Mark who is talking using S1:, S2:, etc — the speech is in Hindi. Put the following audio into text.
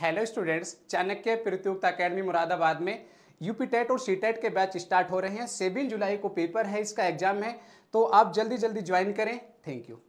S1: हेलो स्टूडेंट्स चाणक्य प्रतियोगिता अकेडमी मुरादाबाद में यूपी टेट और सी टेट के बैच स्टार्ट हो रहे हैं सेवन जुलाई को पेपर है इसका एग्जाम है तो आप जल्दी जल्दी
S2: ज्वाइन करें
S3: थैंक यू